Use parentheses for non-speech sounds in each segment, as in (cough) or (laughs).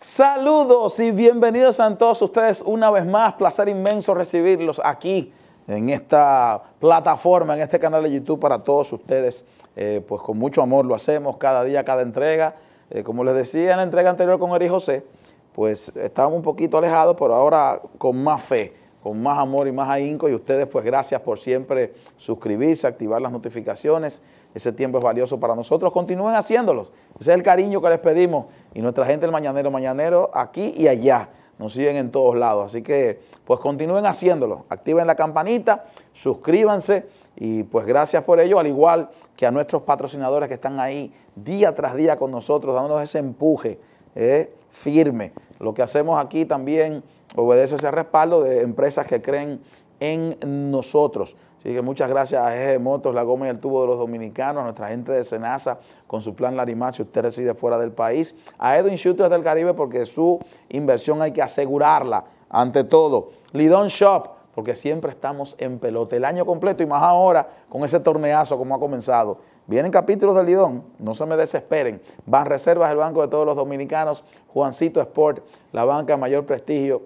Saludos y bienvenidos a todos ustedes una vez más. Placer inmenso recibirlos aquí en esta plataforma, en este canal de YouTube para todos ustedes. Eh, pues con mucho amor lo hacemos cada día, cada entrega. Eh, como les decía en la entrega anterior con Eri José, pues estábamos un poquito alejados, pero ahora con más fe, con más amor y más ahínco. Y ustedes, pues gracias por siempre suscribirse, activar las notificaciones ese tiempo es valioso para nosotros. Continúen haciéndolos. Ese es el cariño que les pedimos. Y nuestra gente, el Mañanero, Mañanero, aquí y allá. Nos siguen en todos lados. Así que, pues continúen haciéndolo. Activen la campanita, suscríbanse. Y pues gracias por ello, al igual que a nuestros patrocinadores que están ahí día tras día con nosotros, dándonos ese empuje eh, firme. Lo que hacemos aquí también obedece ese respaldo de empresas que creen en nosotros. Así que muchas gracias a Eje Motos, La Goma y el Tubo de los Dominicanos, a nuestra gente de Senasa con su plan Larimar si usted reside fuera del país, a Edwin Shooters del Caribe porque su inversión hay que asegurarla ante todo, Lidón Shop porque siempre estamos en pelota el año completo y más ahora con ese torneazo como ha comenzado. Vienen capítulos del Lidón, no se me desesperen. Van Reservas, el Banco de todos los dominicanos, Juancito Sport, la banca de mayor prestigio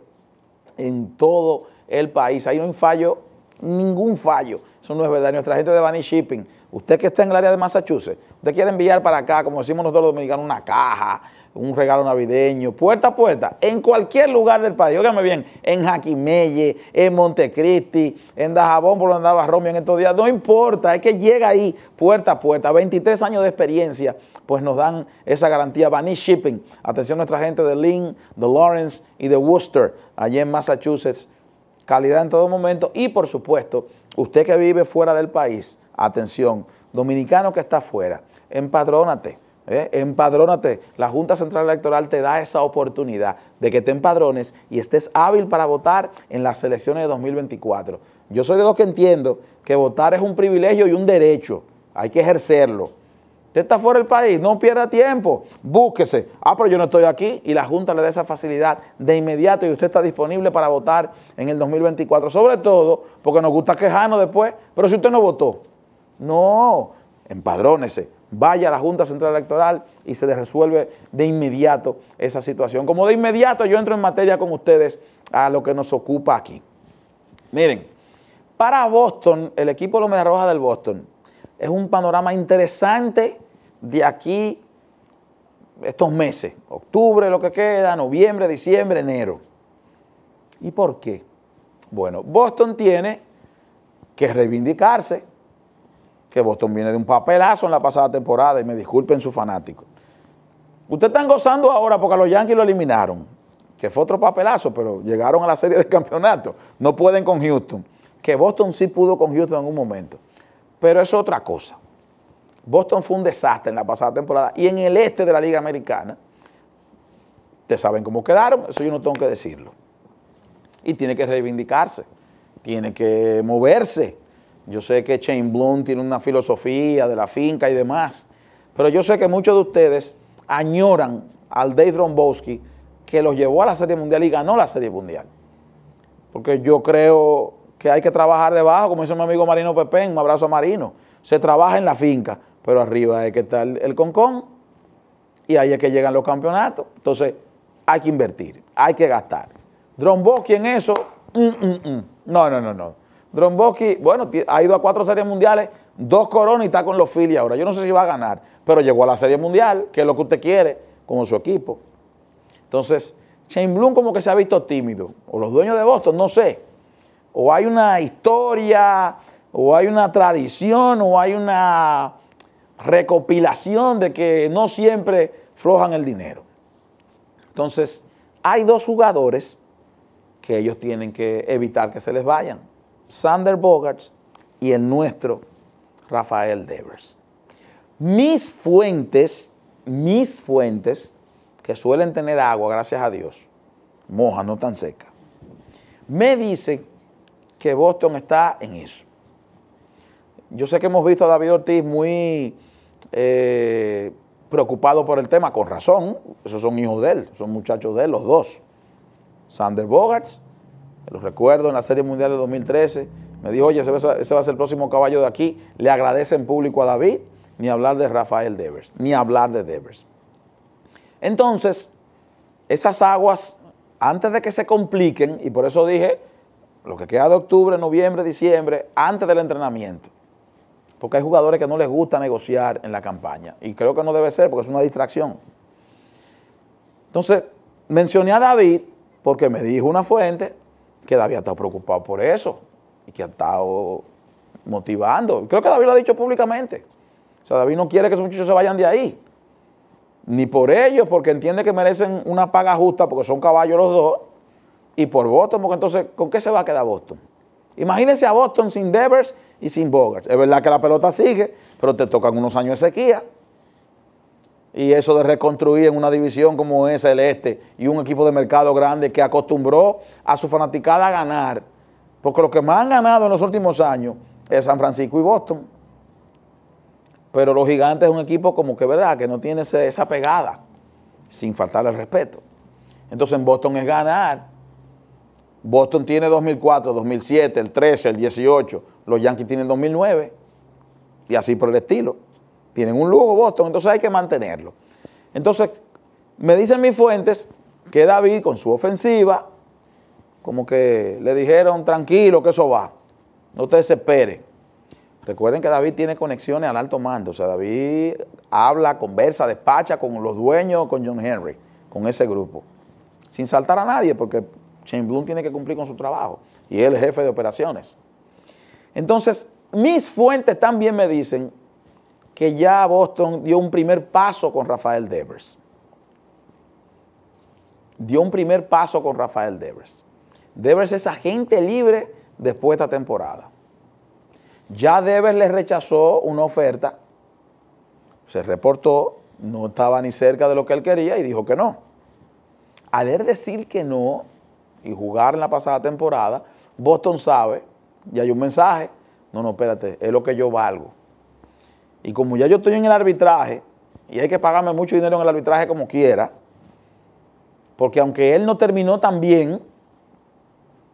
en todo el país. Ahí no hay un fallo ningún fallo. Eso no es verdad. Nuestra gente de Bani Shipping, usted que está en el área de Massachusetts, usted quiere enviar para acá, como decimos nosotros los dominicanos, una caja, un regalo navideño, puerta a puerta, en cualquier lugar del país. Óigame bien, en Jaquimelle, en Montecristi, en Dajabón, por donde andaba Romeo en estos días, no importa, es que llega ahí puerta a puerta. 23 años de experiencia, pues nos dan esa garantía Bani Shipping. Atención a nuestra gente de Lynn, de Lawrence y de Worcester, allí en Massachusetts calidad en todo momento y por supuesto, usted que vive fuera del país, atención, dominicano que está fuera, empadrónate. ¿eh? Empadrónate, la Junta Central Electoral te da esa oportunidad de que te empadrones y estés hábil para votar en las elecciones de 2024. Yo soy de los que entiendo que votar es un privilegio y un derecho, hay que ejercerlo. Usted está fuera del país, no pierda tiempo, búsquese. Ah, pero yo no estoy aquí y la Junta le da esa facilidad de inmediato y usted está disponible para votar en el 2024. Sobre todo porque nos gusta quejarnos después, pero si usted no votó, no, empadrónese, vaya a la Junta Central Electoral y se le resuelve de inmediato esa situación. Como de inmediato yo entro en materia con ustedes a lo que nos ocupa aquí. Miren, para Boston, el equipo de los del Boston, es un panorama interesante de aquí estos meses, octubre, lo que queda, noviembre, diciembre, enero. ¿Y por qué? Bueno, Boston tiene que reivindicarse, que Boston viene de un papelazo en la pasada temporada, y me disculpen sus fanáticos. Ustedes están gozando ahora porque a los Yankees lo eliminaron, que fue otro papelazo, pero llegaron a la serie de campeonato. No pueden con Houston, que Boston sí pudo con Houston en un momento pero es otra cosa. Boston fue un desastre en la pasada temporada y en el este de la Liga Americana, ustedes saben cómo quedaron, eso yo no tengo que decirlo. Y tiene que reivindicarse, tiene que moverse. Yo sé que Shane Bloom tiene una filosofía de la finca y demás, pero yo sé que muchos de ustedes añoran al Dave Dronbowski que los llevó a la Serie Mundial y ganó la Serie Mundial. Porque yo creo que hay que trabajar debajo, como dice mi amigo Marino Pepén, un abrazo a Marino. Se trabaja en la finca, pero arriba hay que estar el concón y ahí es que llegan los campeonatos. Entonces, hay que invertir, hay que gastar. Dromboski en eso, mm, mm, mm. no, no, no, no. Dromboski, bueno, ha ido a cuatro series mundiales, dos coronas y está con los Phillies ahora. Yo no sé si va a ganar, pero llegó a la serie mundial, que es lo que usted quiere, como su equipo. Entonces, Shane Bloom como que se ha visto tímido, o los dueños de Boston, no sé o hay una historia, o hay una tradición, o hay una recopilación de que no siempre flojan el dinero. Entonces, hay dos jugadores que ellos tienen que evitar que se les vayan. Sander Bogarts y el nuestro, Rafael Devers. Mis fuentes, mis fuentes, que suelen tener agua, gracias a Dios, moja, no tan seca, me dicen que Boston está en eso. Yo sé que hemos visto a David Ortiz muy eh, preocupado por el tema, con razón. Esos son hijos de él, son muchachos de él, los dos. Sander Bogarts, lo recuerdo en la Serie Mundial de 2013, me dijo, oye, ese va, a ser el próximo caballo de aquí. Le agradece en público a David, ni hablar de Rafael Devers, ni hablar de Devers. Entonces, esas aguas, antes de que se compliquen, y por eso dije, lo que queda de octubre, noviembre, diciembre, antes del entrenamiento. Porque hay jugadores que no les gusta negociar en la campaña. Y creo que no debe ser porque es una distracción. Entonces, mencioné a David porque me dijo una fuente que David ha estado preocupado por eso y que ha estado motivando. Creo que David lo ha dicho públicamente. O sea, David no quiere que esos muchachos se vayan de ahí. Ni por ellos, porque entiende que merecen una paga justa, porque son caballos los dos, y por Boston, porque entonces, ¿con qué se va a quedar Boston? Imagínense a Boston sin Devers y sin Bogart. Es verdad que la pelota sigue, pero te tocan unos años de sequía. Y eso de reconstruir en una división como es el Este y un equipo de mercado grande que acostumbró a su fanaticada a ganar. Porque lo que más han ganado en los últimos años es San Francisco y Boston. Pero los gigantes es un equipo como que, ¿verdad? Que no tiene esa pegada, sin faltar el respeto. Entonces en Boston es ganar Boston tiene 2004, 2007, el 13, el 18. Los Yankees tienen 2009 y así por el estilo. Tienen un lujo Boston, entonces hay que mantenerlo. Entonces, me dicen mis fuentes que David con su ofensiva, como que le dijeron, tranquilo, que eso va, no te desesperes. Recuerden que David tiene conexiones al alto mando, o sea, David habla, conversa, despacha con los dueños, con John Henry, con ese grupo, sin saltar a nadie, porque Shane Bloom tiene que cumplir con su trabajo y él es jefe de operaciones. Entonces, mis fuentes también me dicen que ya Boston dio un primer paso con Rafael Devers. Dio un primer paso con Rafael Devers. Devers es agente libre después de esta temporada. Ya Devers le rechazó una oferta, se reportó, no estaba ni cerca de lo que él quería y dijo que no. Al él decir que no, y jugar en la pasada temporada, Boston sabe, y hay un mensaje, no, no, espérate, es lo que yo valgo. Y como ya yo estoy en el arbitraje, y hay que pagarme mucho dinero en el arbitraje como quiera, porque aunque él no terminó tan bien,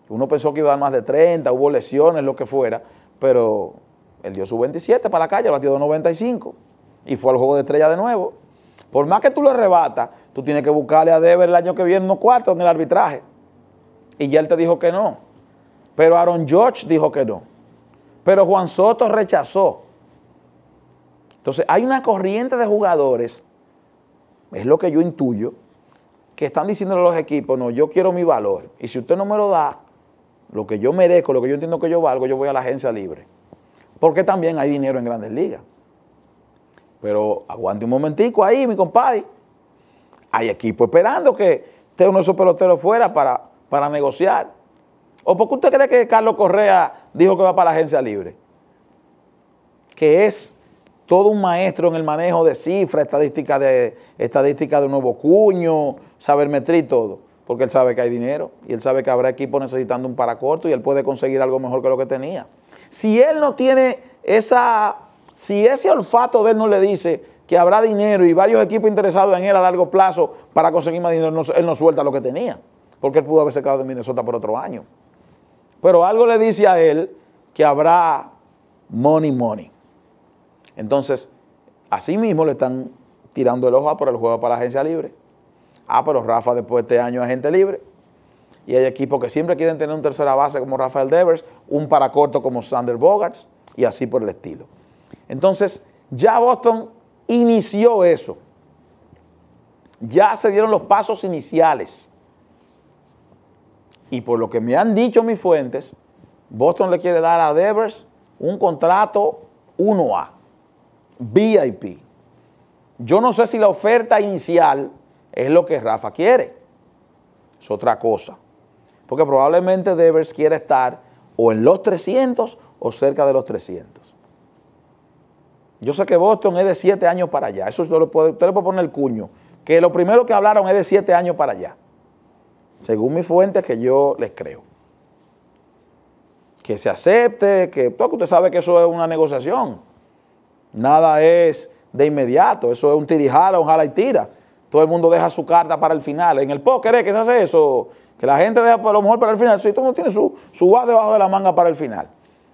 uno pensó que iba a dar más de 30, hubo lesiones, lo que fuera, pero él dio su 27 para la calle, batió de 95 y fue al juego de estrella de nuevo. Por más que tú lo arrebatas, tú tienes que buscarle a Deber el año que viene unos cuartos en el arbitraje y ya él te dijo que no. Pero Aaron George dijo que no. Pero Juan Soto rechazó. Entonces, hay una corriente de jugadores, es lo que yo intuyo, que están diciéndole a los equipos, no, yo quiero mi valor. Y si usted no me lo da, lo que yo merezco, lo que yo entiendo que yo valgo, yo voy a la agencia libre. Porque también hay dinero en grandes ligas. Pero aguante un momentico ahí, mi compadre. Hay equipo esperando que esté uno de esos peloteros fuera para para negociar. ¿O por qué usted cree que Carlos Correa dijo que va para la agencia libre? Que es todo un maestro en el manejo de cifras, estadística de, estadística de un nuevo cuño, saber y todo. Porque él sabe que hay dinero y él sabe que habrá equipos necesitando un paracorto y él puede conseguir algo mejor que lo que tenía. Si él no tiene esa, si ese olfato de él no le dice que habrá dinero y varios equipos interesados en él a largo plazo para conseguir más dinero, él no suelta lo que tenía porque él pudo haberse quedado en Minnesota por otro año. Pero algo le dice a él que habrá money, money. Entonces, así mismo le están tirando el ojo ah, por el juego para la agencia libre. Ah, pero Rafa después de este año es agente libre. Y hay equipos que siempre quieren tener un tercera base como Rafael Devers, un para corto como Sander Bogarts y así por el estilo. Entonces, ya Boston inició eso. Ya se dieron los pasos iniciales. Y por lo que me han dicho mis fuentes, Boston le quiere dar a Devers un contrato 1A, VIP. Yo no sé si la oferta inicial es lo que Rafa quiere. Es otra cosa. Porque probablemente Devers quiere estar o en los 300 o cerca de los 300. Yo sé que Boston es de 7 años para allá. Eso usted, puede, usted le puede poner el cuño. Que lo primero que hablaron es de 7 años para allá según mis fuentes que yo les creo. Que se acepte, que porque usted sabe que eso es una negociación. Nada es de inmediato, eso es un tirijala, un jala y tira. Todo el mundo deja su carta para el final. En el póker es que se hace eso, que la gente deja a lo mejor para el final. Si tú no tienes su, su debajo de la manga para el final.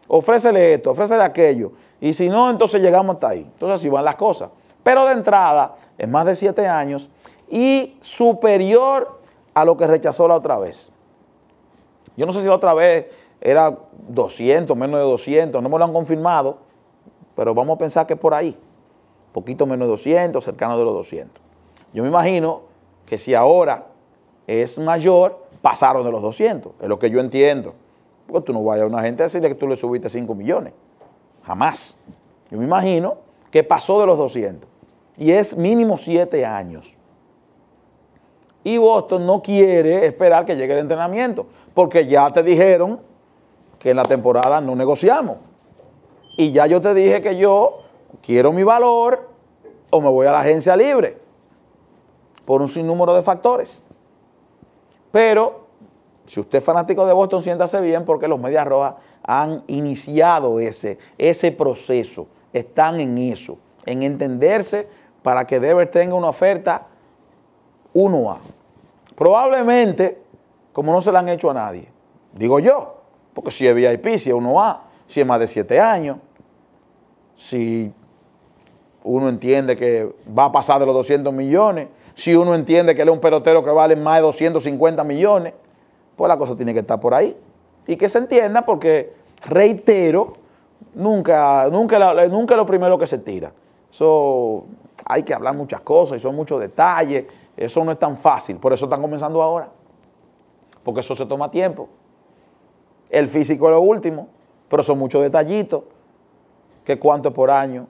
Ofrécele esto, ofrécele aquello. Y si no, entonces llegamos hasta ahí. Entonces así van las cosas. Pero de entrada, es más de siete años y superior a lo que rechazó la otra vez. Yo no sé si la otra vez era 200, menos de 200, no me lo han confirmado, pero vamos a pensar que por ahí, poquito menos de 200, cercano de los 200. Yo me imagino que si ahora es mayor, pasaron de los 200, es lo que yo entiendo. Porque tú no vayas a una gente a decirle que tú le subiste 5 millones, jamás. Yo me imagino que pasó de los 200 y es mínimo 7 años. Y Boston no quiere esperar que llegue el entrenamiento, porque ya te dijeron que en la temporada no negociamos. Y ya yo te dije que yo quiero mi valor o me voy a la agencia libre por un sinnúmero de factores. Pero si usted es fanático de Boston, siéntase bien porque los Medias Rojas han iniciado ese, ese proceso, están en eso, en entenderse para que Devers tenga una oferta uno a Probablemente, como no se la han hecho a nadie, digo yo, porque si es VIP, si es 1A, si es más de 7 años, si uno entiende que va a pasar de los 200 millones, si uno entiende que él es un pelotero que vale más de 250 millones, pues la cosa tiene que estar por ahí. Y que se entienda porque, reitero, nunca, nunca, nunca es lo primero que se tira. Eso hay que hablar muchas cosas y son muchos detalles. Eso no es tan fácil, por eso están comenzando ahora, porque eso se toma tiempo. El físico es lo último, pero son muchos detallitos, que cuánto es por año,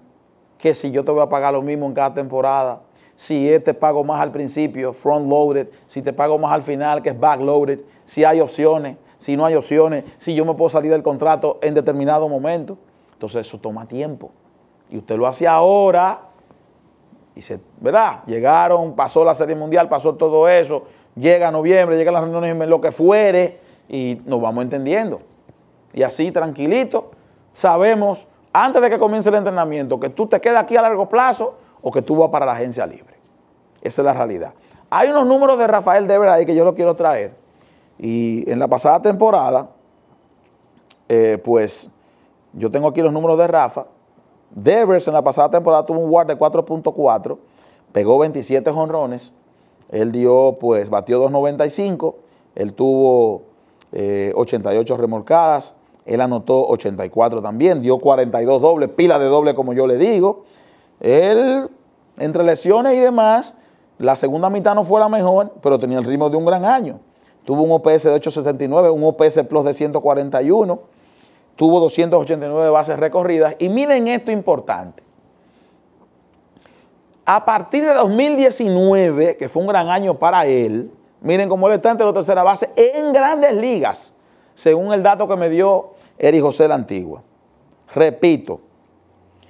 que si yo te voy a pagar lo mismo en cada temporada, si te este pago más al principio, front loaded, si te pago más al final, que es back loaded, si hay opciones, si no hay opciones, si yo me puedo salir del contrato en determinado momento. Entonces eso toma tiempo. Y usted lo hace ahora y se, ¿verdad? Llegaron, pasó la Serie Mundial, pasó todo eso, llega noviembre, llegan las reuniones, lo que fuere, y nos vamos entendiendo. Y así, tranquilito, sabemos, antes de que comience el entrenamiento, que tú te quedas aquí a largo plazo o que tú vas para la agencia libre. Esa es la realidad. Hay unos números de Rafael Dever ahí que yo lo quiero traer. Y en la pasada temporada, eh, pues yo tengo aquí los números de Rafa Devers en la pasada temporada tuvo un guard de 4.4, pegó 27 jonrones, él dio, pues, batió 2.95, él tuvo 88 eh, remolcadas, él anotó 84 también, dio 42 dobles, pila de doble como yo le digo. Él, entre lesiones y demás, la segunda mitad no fue la mejor, pero tenía el ritmo de un gran año. Tuvo un OPS de 8.79, un OPS Plus de 141 tuvo 289 bases recorridas. Y miren esto importante. A partir de 2019, que fue un gran año para él, miren cómo él está entre la tercera base en grandes ligas, según el dato que me dio eric José la Antigua. Repito,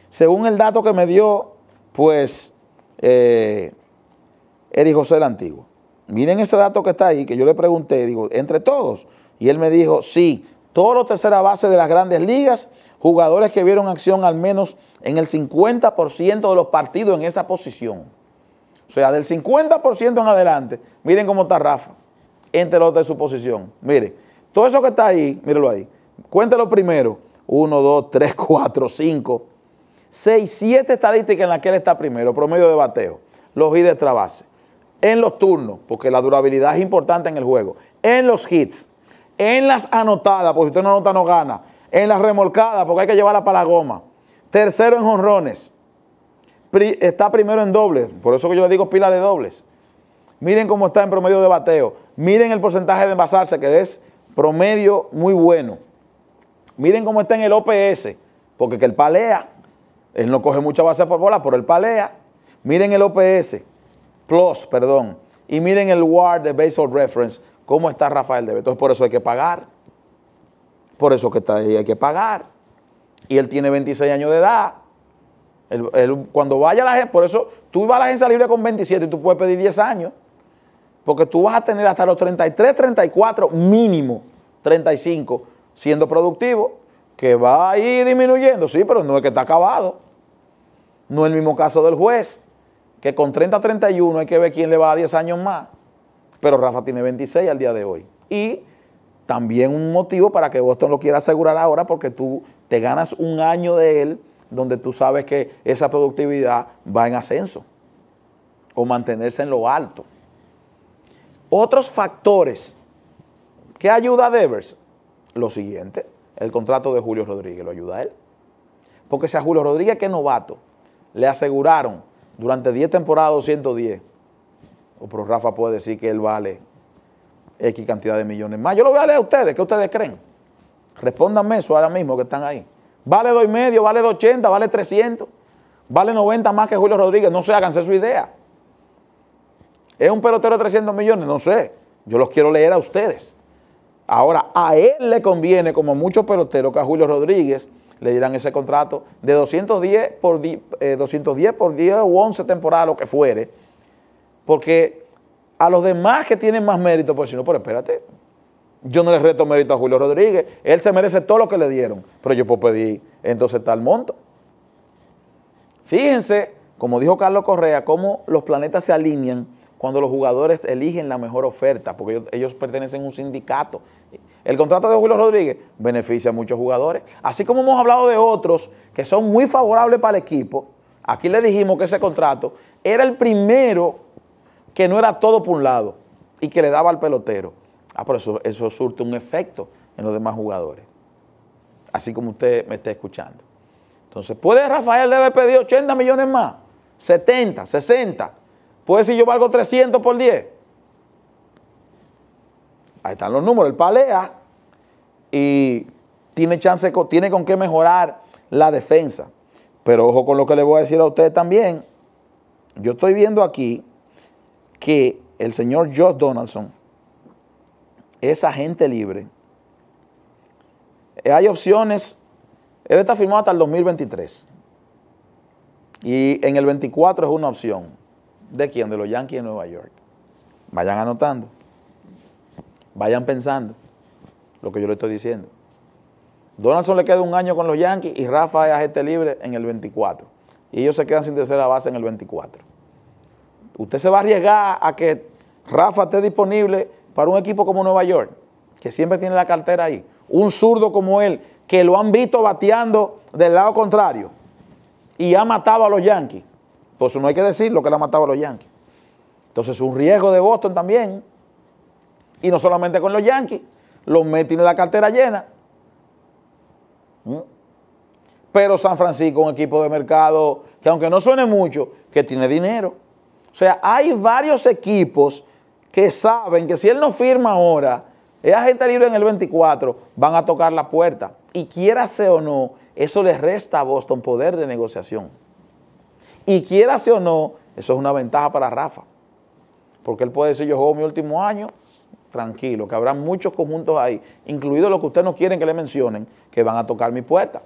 según el dato que me dio, pues, eh, José la Antigua. Miren ese dato que está ahí, que yo le pregunté, digo, entre todos. Y él me dijo, sí, todos los tercera base de las grandes ligas, jugadores que vieron acción al menos en el 50% de los partidos en esa posición. O sea, del 50% en adelante, miren cómo está Rafa, entre los de su posición. Miren, todo eso que está ahí, mírenlo ahí. Cuéntelo primero. 1, 2, 3, 4, 5, 6, 7 estadísticas en las que él está primero. Promedio de bateo, los hits de extra base, en los turnos, porque la durabilidad es importante en el juego, en los hits, en las anotadas, porque si usted no anota no gana, en las remolcadas, porque hay que llevarla para la goma, tercero en jonrones, está primero en dobles, por eso que yo le digo pila de dobles. Miren cómo está en promedio de bateo, miren el porcentaje de envasarse, que es promedio muy bueno. Miren cómo está en el OPS, porque que el palea, él no coge mucha base por bola, pero el palea. Miren el OPS, plus, perdón, y miren el WAR de Baseball Reference, ¿Cómo está Rafael Debe? Entonces por eso hay que pagar. Por eso que hay que pagar. Y él tiene 26 años de edad. cuando vaya a la agencia, por eso tú vas a la agencia libre con 27 y tú puedes pedir 10 años. Porque tú vas a tener hasta los 33, 34 mínimo, 35, siendo productivo, que va a ir disminuyendo. Sí, pero no es que está acabado. No es el mismo caso del juez, que con 30, 31 hay que ver quién le va a 10 años más pero Rafa tiene 26 al día de hoy. Y también un motivo para que Boston lo quiera asegurar ahora porque tú te ganas un año de él donde tú sabes que esa productividad va en ascenso o mantenerse en lo alto. Otros factores. que ayuda a Devers? Lo siguiente, el contrato de Julio Rodríguez lo ayuda a él. Porque si a Julio Rodríguez, que novato, le aseguraron durante 10 temporadas 210, o pero Rafa puede decir que él vale X cantidad de millones más. Yo lo voy a leer a ustedes, ¿qué ustedes creen? Respóndanme eso ahora mismo que están ahí. ¿Vale 2,5? y medio? ¿Vale 280? ¿Vale 300? ¿Vale 90 más que Julio Rodríguez? No sé, háganse su idea. ¿Es un pelotero de 300 millones? No sé. Yo los quiero leer a ustedes. Ahora, a él le conviene, como muchos peloteros, que a Julio Rodríguez le dirán ese contrato de 210 por, 210 eh, por 10 o 11 temporadas, lo que fuere, porque a los demás que tienen más mérito, pues si no, pero espérate, yo no les reto mérito a Julio Rodríguez, él se merece todo lo que le dieron, pero yo puedo pedir entonces tal monto. Fíjense, como dijo Carlos Correa, cómo los planetas se alinean cuando los jugadores eligen la mejor oferta, porque ellos, ellos, pertenecen a un sindicato. El contrato de Julio Rodríguez beneficia a muchos jugadores. Así como hemos hablado de otros que son muy favorables para el equipo, aquí le dijimos que ese contrato era el primero que no era todo por un lado y que le daba al pelotero. Ah, pero eso, eso surte un efecto en los demás jugadores, así como usted me está escuchando. Entonces, ¿puede Rafael debe pedir 80 millones más? 70, 60. ¿Puede si yo valgo 300 por 10? Ahí están los números, el palea y tiene chance, tiene con qué mejorar la defensa. Pero ojo con lo que le voy a decir a ustedes también. Yo estoy viendo aquí que el señor George Donaldson es agente libre. Eh, hay opciones, él está firmado hasta el 2023. Y en el 24 es una opción. ¿De quién? De los Yankees de Nueva York. Vayan anotando. Vayan pensando lo que yo le estoy diciendo. Donaldson le queda un año con los Yankees y Rafa es agente libre en el 24. Y ellos se quedan sin tercera base en el 24 usted se va a arriesgar a que Rafa esté disponible para un equipo como Nueva York, que siempre tiene la cartera ahí. Un zurdo como él, que lo han visto bateando del lado contrario y ha matado a los Yankees. Por eso no hay que decir lo que le ha matado a los Yankees. Entonces, es un riesgo de Boston también. Y no solamente con los Yankees, los Mets tienen la cartera llena. Pero San Francisco, un equipo de mercado que aunque no suene mucho, que tiene dinero. O sea, hay varios equipos que saben que si él no firma ahora, es agente libre en el 24, van a tocar la puerta. Y quiérase o no, eso le resta a Boston poder de negociación. Y quiérase o no, eso es una ventaja para Rafa. Porque él puede decir, yo juego mi último año, tranquilo, que habrá muchos conjuntos ahí, incluido los que ustedes no quieren que le mencionen, que van a tocar mi puerta.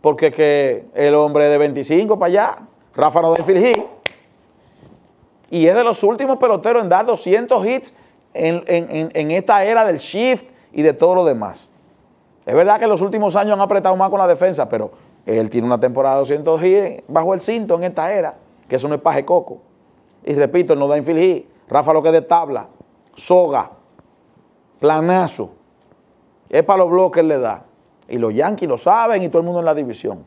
Porque que el hombre de 25 para allá, Rafa no de y es de los últimos peloteros en dar 200 hits en, esta era del shift y de todo lo demás. Es verdad que en los últimos años han apretado más con la defensa, pero él tiene una temporada de 200 hits bajo el cinto en esta era, que eso no es paje coco. Y repito, no da infield Rafa lo que es de tabla, soga, planazo. Es para los bloques le da. Y los Yankees lo saben y todo el mundo en la división.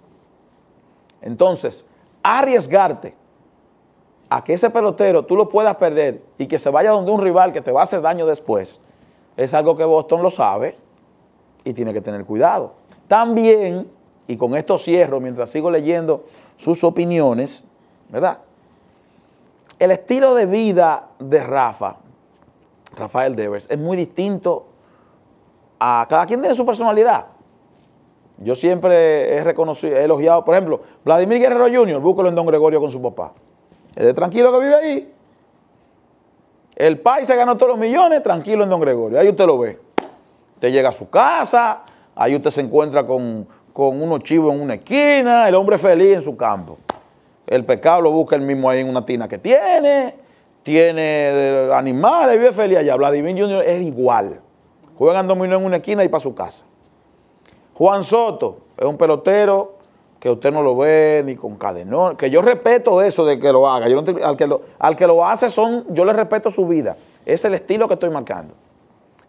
Entonces, arriesgarte a que ese pelotero tú lo puedas perder y que se vaya donde un rival que te va a hacer daño después, es algo que Boston lo sabe y tiene que tener cuidado. También, y con esto cierro mientras sigo leyendo sus opiniones, ¿verdad? El estilo de vida de Rafa, Rafael Devers, es muy distinto a cada quien tiene su personalidad. Yo siempre he reconocido, elogiado, por ejemplo, Vladimir Guerrero Jr., búscalo en Don Gregorio con su papá. Es de tranquilo que vive ahí. El país se ganó todos los millones, tranquilo en Don Gregorio. Ahí usted lo ve. Usted llega a su casa, ahí usted se encuentra con, con unos chivos en una esquina, el hombre feliz en su campo. El pecado lo busca el mismo ahí en una tina que tiene, tiene eh, animales, vive feliz allá. Vladimir Junior es igual. Juegan dominó en una esquina y para su casa. Juan Soto es un pelotero que usted no lo ve ni con cadenón, que yo respeto eso de que lo haga, al, que lo, al que lo hace son, yo le respeto su vida, es el estilo que estoy marcando.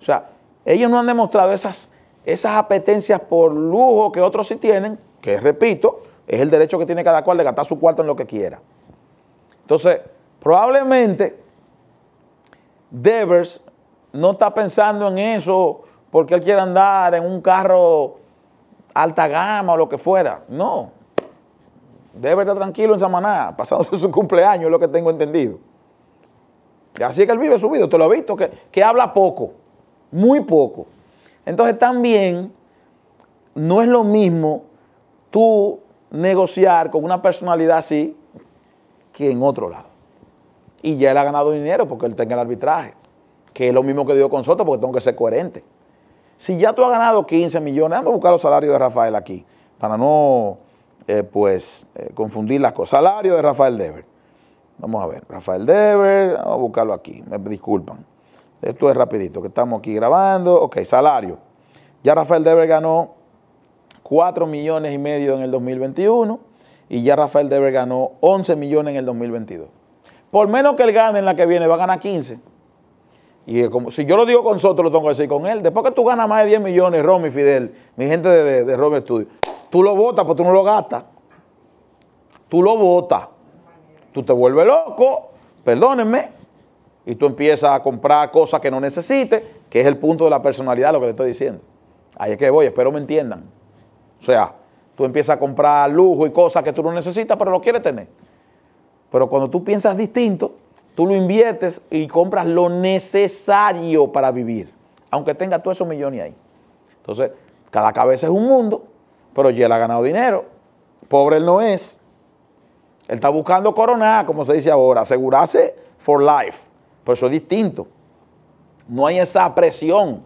O sea, ellos no han demostrado esas, esas apetencias por lujo que otros sí tienen, que repito, es el derecho que tiene cada cual de gastar su cuarto en lo que quiera. Entonces, probablemente Devers no está pensando en eso porque él quiere andar en un carro alta gama o lo que fuera. No. Debe estar tranquilo en Samaná, (laughs) pasándose su cumpleaños, es lo que tengo entendido. Así que él vive su vida, te lo ha visto, que, que habla poco, muy poco. Entonces también no es lo mismo tú negociar con una personalidad así que en otro lado. Y ya él ha ganado dinero porque él tenga el arbitraje, que es lo mismo que dio con Soto porque tengo que ser coherente. Si ya tú has ganado 15 millones, vamos a buscar los salarios de Rafael aquí, para no eh, pues eh, confundir las cosas. Salario de Rafael Dever. Vamos a ver, Rafael Dever, vamos a buscarlo aquí, me disculpan. Esto es rapidito, que estamos aquí grabando. Ok, salario. Ya Rafael Dever ganó 4 millones y medio en el 2021 y ya Rafael Dever ganó 11 millones en el 2022. Por menos que él gane en la que viene, va a ganar 15. Y como, si yo lo digo con Soto, lo tengo que decir con él. Después que tú ganas más de 10 millones, Romy Fidel, mi gente de, de, Romy Studio, tú lo votas, pero pues tú no lo gastas. Tú lo votas. Tú te vuelves loco, perdónenme, y tú empiezas a comprar cosas que no necesites, que es el punto de la personalidad, lo que le estoy diciendo. Ahí es que voy, espero me entiendan. O sea, tú empiezas a comprar lujo y cosas que tú no necesitas, pero lo quieres tener. Pero cuando tú piensas distinto, Tú lo inviertes y compras lo necesario para vivir, aunque tenga todos esos millones ahí. Entonces, cada cabeza es un mundo, pero ya él ha ganado dinero. Pobre él no es. Él está buscando coronar, como se dice ahora, asegurarse for life. Pero eso es distinto. No hay esa presión,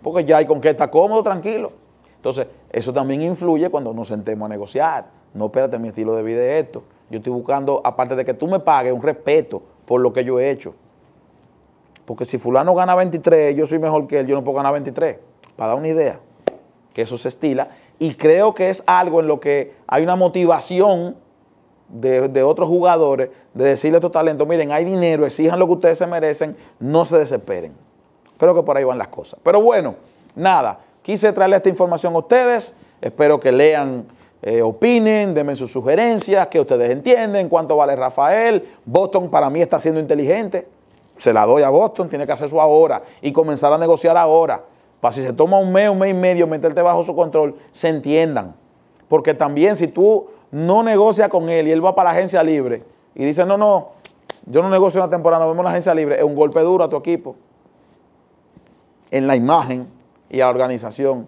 porque ya hay con qué está cómodo, tranquilo. Entonces, eso también influye cuando nos sentemos a negociar. No, espérate, mi estilo de vida es esto. Yo estoy buscando, aparte de que tú me pagues, un respeto por lo que yo he hecho. Porque si fulano gana 23, yo soy mejor que él, yo no puedo ganar 23. Para dar una idea, que eso se estila. Y creo que es algo en lo que hay una motivación de, otros jugadores de decirle a estos talentos, miren, hay dinero, exijan lo que ustedes se merecen, no se desesperen. Creo que por ahí van las cosas. Pero bueno, nada, quise traerle esta información a ustedes. Espero que lean eh, opinen, denme sus sugerencias, que ustedes entienden, cuánto vale Rafael. Boston para mí está siendo inteligente. Se la doy a Boston, tiene que hacer su ahora y comenzar a negociar ahora. Para si se toma un mes, un mes y medio, meterte bajo su control, se entiendan. Porque también si tú no negocias con él y él va para la agencia libre y dice, no, no, yo no negocio una temporada, vemos la agencia libre, es un golpe duro a tu equipo. En la imagen y a la organización.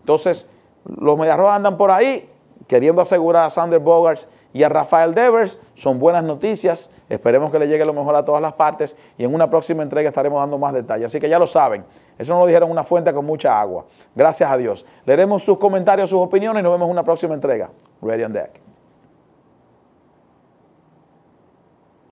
Entonces, los mediarrojas andan por ahí queriendo asegurar a Sander Bogarts y a Rafael Devers. Son buenas noticias. Esperemos que le llegue lo mejor a todas las partes y en una próxima entrega estaremos dando más detalles. Así que ya lo saben, eso nos lo dijeron una fuente con mucha agua. Gracias a Dios. Leeremos sus comentarios, sus opiniones y nos vemos en una próxima entrega. Ready on Deck.